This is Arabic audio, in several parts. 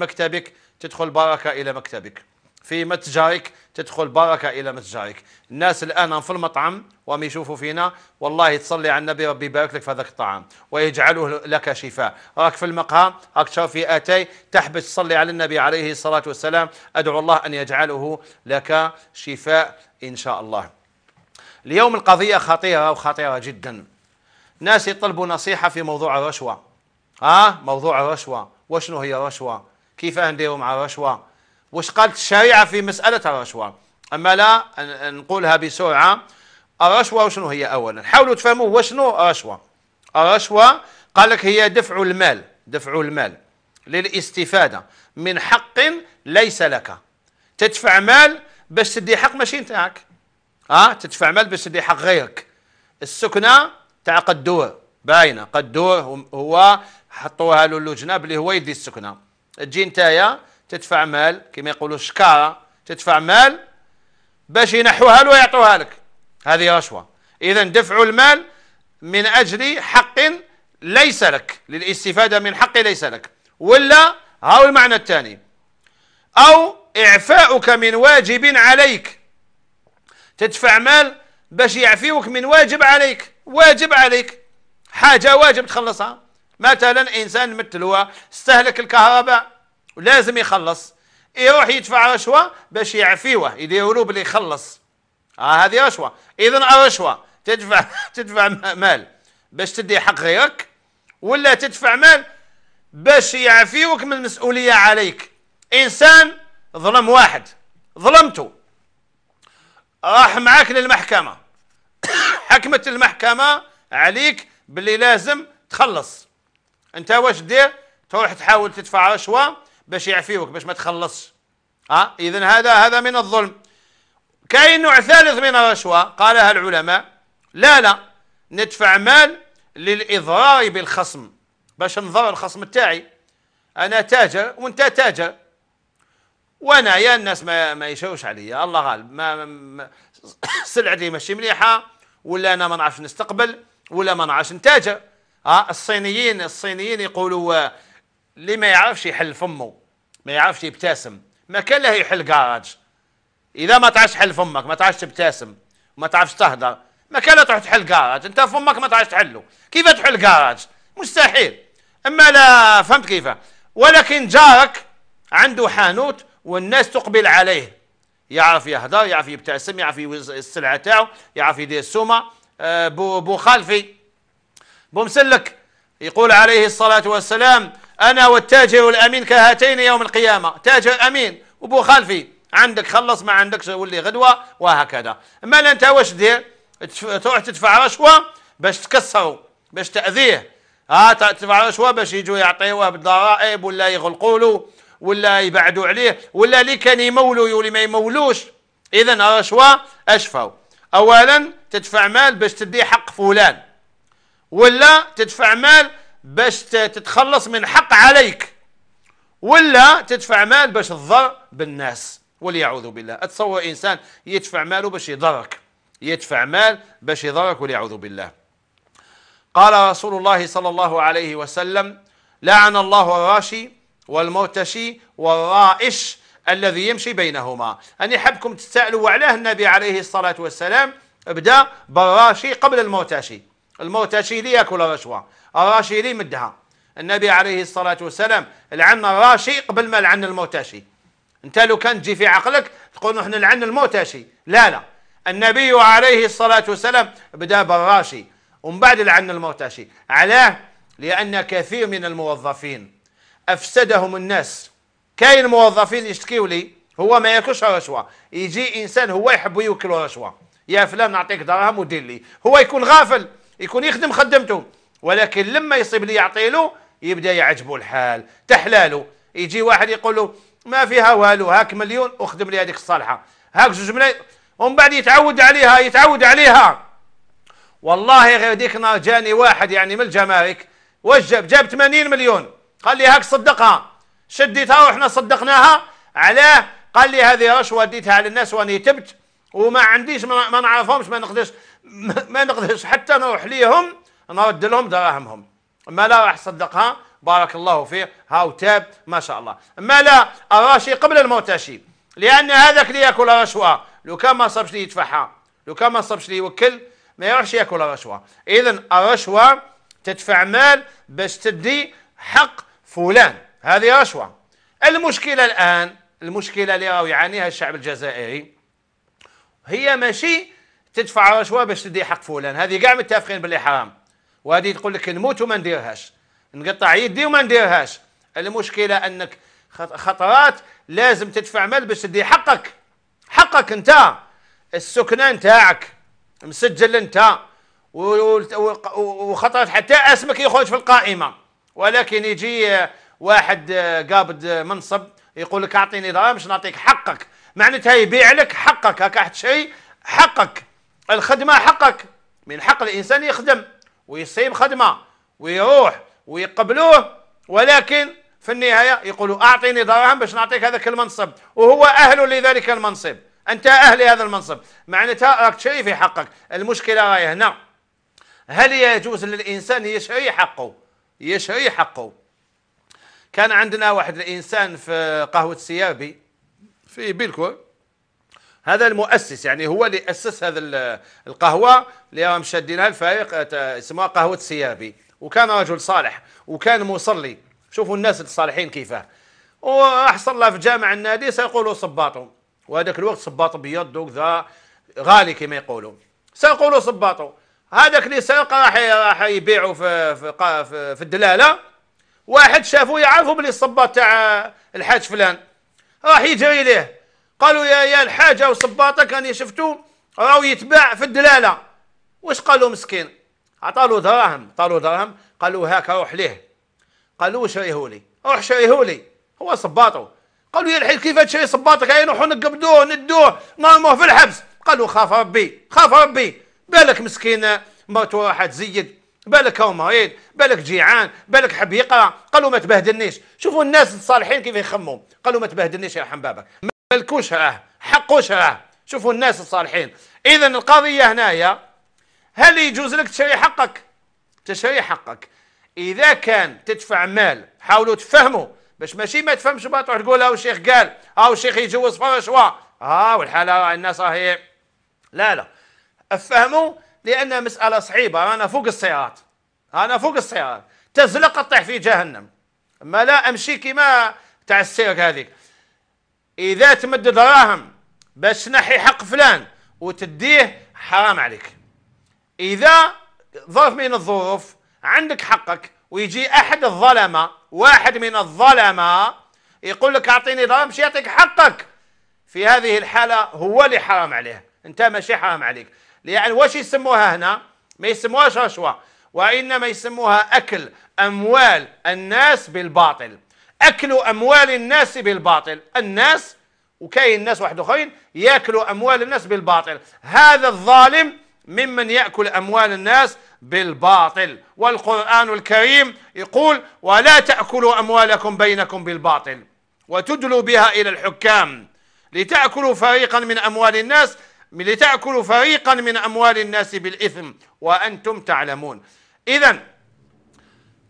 مكتبك تدخل بركة إلى مكتبك في متجرك تدخل بركة إلى متجرك الناس الآن في المطعم وهم يشوفوا فينا والله تصلي على النبي ربي يبارك لك في هذاك الطعام ويجعله لك شفاء راك في المقهى راك تشوف في أتاي تحبس تصلي على النبي عليه الصلاة والسلام أدعو الله أن يجعله لك شفاء إن شاء الله اليوم القضية خطيرة وخطيرة جدا ناس يطلبوا نصيحة في موضوع الرشوة ها آه موضوع الرشوة وشنو هي الرشوة كيفاه نديروا مع الرشوه واش قالت الشريعه في مساله الرشوه اما لا نقولها بسرعه الرشوه وشنو هي اولا حاولوا تفهموا وشنو الرشوه الرشوه قال لك هي دفع المال دفع المال للاستفاده من حق ليس لك تدفع مال باش تدي حق ماشي نتاعك أه؟ تدفع مال باش تدي حق غيرك السكنه تاع قدور باينه قدور هو حطوها له اللجنه بلي هو يدي السكنه تجي نتايا تدفع مال كما يقولوا شكاره تدفع مال باش ينحوها له ويعطوها لك هذه رشوه اذا دفع المال من اجل حق ليس لك للاستفاده من حق ليس لك ولا هاو المعنى الثاني او اعفاؤك من واجب عليك تدفع مال باش يعفيوك من واجب عليك واجب عليك حاجه واجب تخلصها مثلا انسان مثل هو استهلك الكهرباء ولازم يخلص يروح إيه يدفع رشوه باش يعفيوه يديروا بلي يخلص اه هذه رشوه اذا الرشوه تدفع تدفع مال باش تدي حق غيرك ولا تدفع مال باش يعفيوك من المسؤوليه عليك انسان ظلم واحد ظلمته راح معاك للمحكمه حكمت المحكمه عليك باللي لازم تخلص انت واش دير تروح تحاول تدفع رشوه باش يعفيوك باش ما تخلصش ها اذا هذا هذا من الظلم كاين نوع ثالث من الرشوه قالها العلماء لا لا ندفع مال للاضرار بالخصم باش نضر الخصم تاعي انا تاجر وانت تاجر وانا يا الناس ما ما يشوش عليا الله غالب ما, ما سلعتي ماشي مليحه ولا انا ما نعرفش نستقبل ولا ما نعرفش نتاجر اه الصينيين الصينيين يقولوا آه، اللي ما يعرفش يحل فمه ما يعرفش يبتسم ما كان له يحل كراج اذا ما تعرفش تحل فمك ما تعرفش تبتسم ما تعرفش تهدر ما كان تروح تحل كراج انت فمك ما تعرفش تحله كيف تحل كراج مستحيل اما لا فهمت كيف ولكن جارك عنده حانوت والناس تقبل عليه يعرف يهدر يعرف يبتسم يعرف يوز السلعه تاعو يعرف يدير السومه آه، بو, بو خالفي بومسلك يقول عليه الصلاة والسلام أنا والتاجر الأمين كهاتين يوم القيامة تاجر أمين وبو خلفي عندك خلص ما عندكش ولي غدوة وهكذا ما أنت واش دير تروح تدفع رشوة باش تكسره باش تأذيه ها آه، تدفع رشوة باش يجوا يعطيوه بالضرائب ولا يغلقوا له ولا يبعدوا عليه ولا اللي كان يمولوا واللي ما يمولوش إذا الرشوة أشفوا أولا تدفع مال باش تدي حق فلان ولا تدفع مال باش تتخلص من حق عليك ولا تدفع مال باش تضر بالناس وليعوذ بالله اتصور انسان يدفع ماله باش يضرك يدفع مال باش يضرك وليعوذ بالله قال رسول الله صلى الله عليه وسلم لعن الله الراشي والمرتشي والرائش الذي يمشي بينهما أني حبكم تسألوا وعلاه النبي عليه الصلاة والسلام بدا بالراشي قبل المرتشي شيلي ياكل الرشوه الراشي لي مدها النبي عليه الصلاه والسلام لعن الراشي قبل ما لعن المرتشي انت لو كان تجي في عقلك تقول نحن لعن المرتشي لا لا النبي عليه الصلاه والسلام بدا بالراشي ومن بعد لعن المرتشي علاه لان كثير من الموظفين افسدهم الناس كاين موظفين يشتكيوا لي هو ما ياكلش رشوه يجي انسان هو يحب ياكل رشوه يا فلان نعطيك دراهم ودير لي هو يكون غافل يكون يخدم خدمته ولكن لما يصيب لي يعطي له يبدا يعجبه الحال تحلاله يجي واحد يقول له ما فيها والو هاك مليون اخدم لي هذيك الصالحه هاك زوج ملايين ومن بعد يتعود عليها يتعود عليها والله غير ديك النهار جاني واحد يعني من الجمارك واش جاب؟ جاب 80 مليون قال لي هاك صدقها شديتها وحنا صدقناها علاه قال لي هذه رشوه ديتها على الناس واني تبت وما عنديش ما نعرفهمش ما نقدرش ما نقدرش حتى نروح ليهم نرد لهم دراهمهم ما لا راح صدقها بارك الله فيه هاو تاب ما شاء الله ما لا الراشي قبل المرتشي لان هذاك اللي ياكل رشوه لو كان ما صبش لي يدفعها لو كان ما صبش لي يوكل ما يروحش ياكل رشوه اذا الرشوه تدفع مال باش تدي حق فلان هذه رشوه المشكله الان المشكله اللي راهو يعانيها الشعب الجزائري هي ماشي تدفع رشوه باش تدي حق فلان هذه كاع متفقين باللي حرام وهذه تقول لك نموت وما نديرهاش نقطع يدي وما نديرهاش المشكله انك خطرات لازم تدفع مال باش تدي حقك حقك انت السكنه نتاعك مسجل انت وخطرات حتى اسمك يخرج في القائمه ولكن يجي واحد قابض منصب يقول لك اعطيني دراهم باش نعطيك حقك معناتها يبيع لك حقك هكا شيء حقك الخدمة حقك من حق الإنسان يخدم ويصيب خدمة ويروح ويقبلوه ولكن في النهاية يقولوا أعطيني دراهم باش نعطيك هذاك المنصب وهو أهل لذلك المنصب أنت أهل هذا المنصب معناتها راك تشري في حقك المشكلة راهي هنا هل يجوز للإنسان يشري حقه يشري حقه كان عندنا واحد الإنسان في قهوة سيابي في بيلكور هذا المؤسس يعني هو اللي أسس هذا القهوة اللي راهم شادينها الفريق اه، اسمها قهوة السيابي وكان رجل صالح وكان مصلي شوفوا الناس الصالحين كيفاه وراح صلى في جامع النادي سيقولوا صباطو وهذاك الوقت صباط بيض وكذا غالي كما يقولوا سيقولوا صباطو هذاك اللي سرق راح راح يبيعوا في في, في في الدلاله واحد شافوه يعرفوا بلي الصباط تاع الحاج فلان راح يجري ليه قالوا يا يا الحاجه وصباطك راني شفتو راهو يتباع في الدلاله واش قالوا مسكين عطالو دراهم عطالو دراهم قالوا هاك روح ليه قالوا لي روح لي هو صباطو قالوا يا الحيل كيف تشري صباطك هاي نروحو نقبدوه ندوه نرموه في الحبس قالوا خاف ربي خاف ربي بالك مسكين مرتو راح تزيد بالك هو مريض بالك جيعان بالك حب يقرا قالوا ما تبهدلنيش شوفوا الناس الصالحين كيف يخموا، قالوا ما تبهدلنيش يرحم بابك ملكوشها آه. حقوشها آه. شوفوا الناس الصالحين اذا القضيه هنايا هل يجوز لك تشري حقك تشري حقك اذا كان تدفع مال حاولوا تفهموا باش ماشي ما تفهمش بقى تروح تقول هاو الشيخ قال هاو الشيخ يجوز فرشوة اه والحاله الناس راهي لا لا افهموا لان مساله صعيبه رانا فوق الصراط رانا فوق الصراط تزلق تطيح في جهنم ما لا امشي كيما تاع السيرك هذيك إذا تمد دراهم باش تنحي حق فلان وتديه حرام عليك إذا ظرف من الظروف عندك حقك ويجي أحد الظلمة واحد من الظلمة يقول لك أعطيني دراهم باش يعطيك حقك في هذه الحالة هو اللي حرام عليه أنت ماشي حرام عليك يعني واش يسموها هنا ما يسموهاش رشوة وإنما يسموها أكل أموال الناس بالباطل أكلوا أموال الناس بالباطل الناس وكاين ناس واحد اخرين ياكلوا اموال الناس بالباطل هذا الظالم ممن ياكل اموال الناس بالباطل والقران الكريم يقول ولا تاكلوا اموالكم بينكم بالباطل وتدلوا بها الى الحكام لتاكلوا فريقا من اموال الناس لتاكلوا فريقا من اموال الناس بالاثم وانتم تعلمون اذا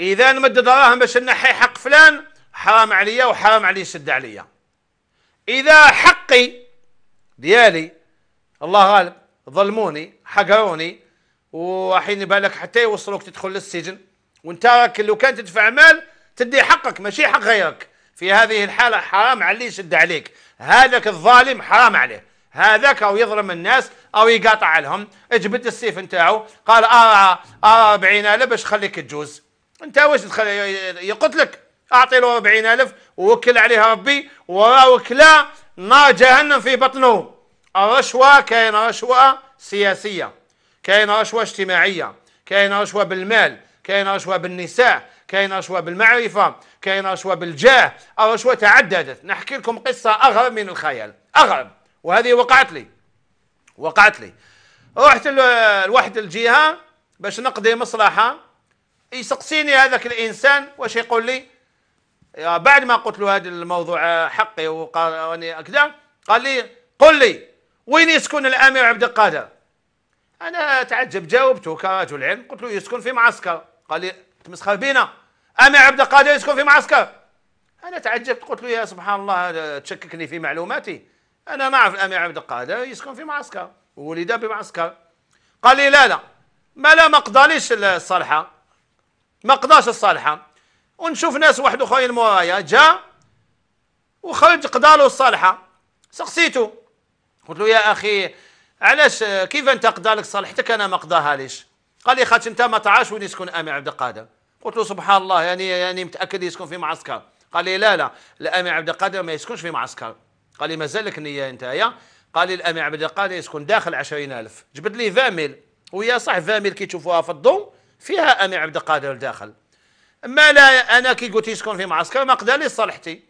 اذا مد دراهم باش نحي حق فلان حرام عليا وحرام عليه يسد عليا إذا حقي ديالي الله غالب ظلموني حقروني وحين بالك حتى يوصلوك تدخل للسجن وانت راك لو كان تدفع مال تدي حقك ماشي حق غيرك في هذه الحالة حرام عليه يشد عليك هذاك الظالم حرام عليه هذاك او يظلم الناس او يقاطع عليهم اجبد السيف نتاعو قال ارى آه، آه، ارى بعين باش خليك تجوز انت واش يقتلك أعطي له 40000 ووكل عليها ربي وكلا نار جهنم في بطنه الرشوة كاين رشوة سياسية كاين رشوة اجتماعية كاين رشوة بالمال كاين رشوة بالنساء كاين رشوة بالمعرفة كاين رشوة بالجاه الرشوة تعددت نحكي لكم قصة أغرب من الخيال أغرب وهذه وقعت لي وقعت لي رحت لواحد الجهة باش نقضي مصلحة يسقسيني هذاك الإنسان واش يقول لي بعد ما قلت له هذا الموضوع آه، حقي وقال كذا قال لي قل لي وين يسكن الامير عبد القادر؟ انا تعجب جاوبته كرجل علم قلت له يسكن في معسكر قال لي تمسخر بينا امير عبد القادر يسكن في معسكر انا تعجبت قلت له يا سبحان الله تشككني في معلوماتي انا ما اعرف الامير عبد القادر يسكن في معسكر ولد بمعسكر قال لي لا لا ما لا ما قضاليش الصالحه ما قضاش الصالحه ونشوف ناس واحد اخرين مورايا جا وخرج قدالو الصالحه سقسيته قلت له يا اخي علاش كيف انت قدالك صالحتك انا ما قضاهاليش قال لي خاطر انت ما تعرفش وين يسكن امير عبد القادر قلت له سبحان الله يعني يعني متاكد يسكن في معسكر قال لي لا لا الامير عبد القادر ما يسكنش في معسكر قال لي مازال لك نيه انت قال لي الامير عبد القادر يسكن داخل 20000 جبت لي فاميل ويا صح فاميل كي تشوفوها في الضوء فيها امير عبد القادر الداخل ما لا انا كي قلت يسكن في معسكر ما قدر لي صالحتي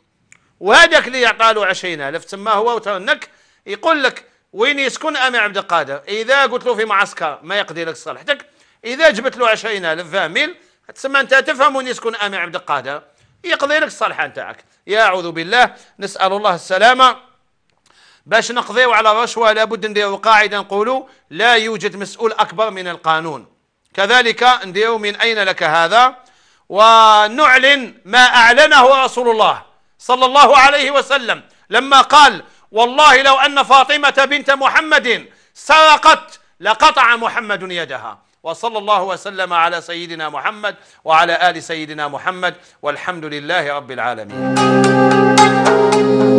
وهذاك اللي له 20000 تما هو وترنك يقول لك وين يسكن امير عبد القادر اذا قلت له في معسكر ما يقضي لك صالحتك اذا جبت له 20000 فاميل تسمى انت تفهم وين يسكن امير عبد القادر يقضي لك الصالحه نتاعك يا اعوذ بالله نسال الله السلامه باش نقضيو على رشوه لابد نديرو قاعده نقولوا لا يوجد مسؤول اكبر من القانون كذلك نديرو من اين لك هذا ونعلن ما أعلنه رسول الله صلى الله عليه وسلم لما قال والله لو أن فاطمة بنت محمد سرقت لقطع محمد يدها وصلى الله وسلم على سيدنا محمد وعلى آل سيدنا محمد والحمد لله رب العالمين